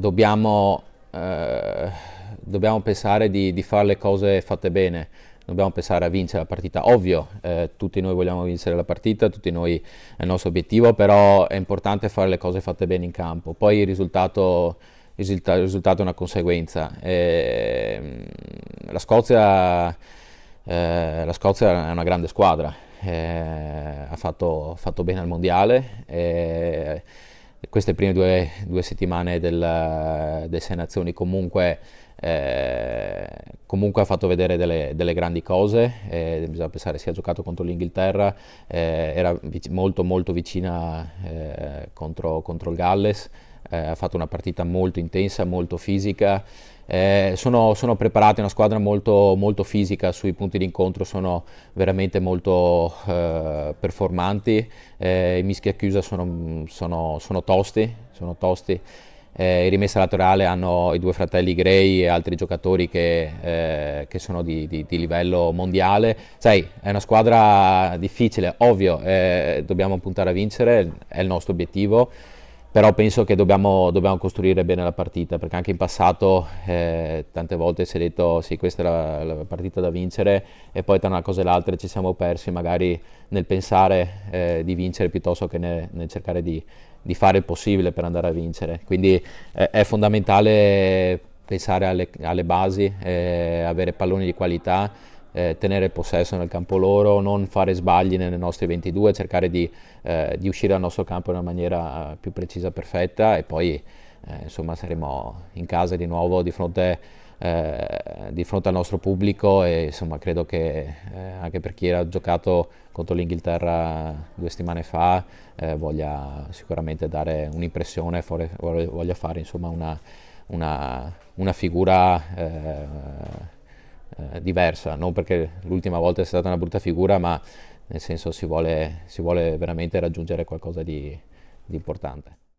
dobbiamo, eh, dobbiamo pensare di, di, fare le cose fatte bene, dobbiamo pensare a vincere la partita. Ovvio, eh, tutti noi vogliamo vincere la partita, tutti noi è il nostro obiettivo, però è importante fare le cose fatte bene in campo. Poi il risultato, il risultato è una conseguenza. E, ehm, la, Scozia, eh, la Scozia è una grande squadra, eh, ha fatto, fatto, bene al mondiale. E, eh, queste prime due, due settimane del, del Sei Nazioni comunque, eh, comunque ha fatto vedere delle, delle grandi cose, eh, bisogna pensare si è giocato contro l'Inghilterra, eh, era vic- molto molto vicina eh, contro, contro, il Galles, eh, ha fatto una partita molto intensa, molto fisica, eh, sono, sono preparati, è una squadra molto, molto fisica, sui punti d'incontro sono veramente molto eh, performanti, eh, i mischi a chiusa sono, sono, sono tosti, sono tosti. Eh, in rimessa laterale hanno i due fratelli Gray e altri giocatori che, eh, che sono di, di, di, livello mondiale. Sai, è una squadra difficile, ovvio, eh, dobbiamo puntare a vincere, è il nostro obiettivo però penso che dobbiamo, dobbiamo, costruire bene la partita perché anche in passato eh, tante volte si è detto sì questa è la, la, partita da vincere e poi tra una cosa e l'altra ci siamo persi magari nel pensare eh, di vincere piuttosto che ne, nel cercare di, di, fare il possibile per andare a vincere quindi eh, è fondamentale pensare alle, alle basi eh, avere palloni di qualità eh, tenere possesso nel campo loro, non fare sbagli nelle nostre 22, cercare di, eh, di uscire dal nostro campo in una maniera eh, più precisa, perfetta e poi eh, insomma saremo in casa di nuovo di fronte, eh, di fronte al nostro pubblico e insomma credo che eh, anche per chi ha giocato contro l'Inghilterra due settimane fa voglia sicuramente dare un'impressione, voglia fare insomma una, una, una figura eh, diversa, non perché l'ultima volta è stata una brutta figura, ma nel senso si vuole, si vuole veramente raggiungere qualcosa di, di importante.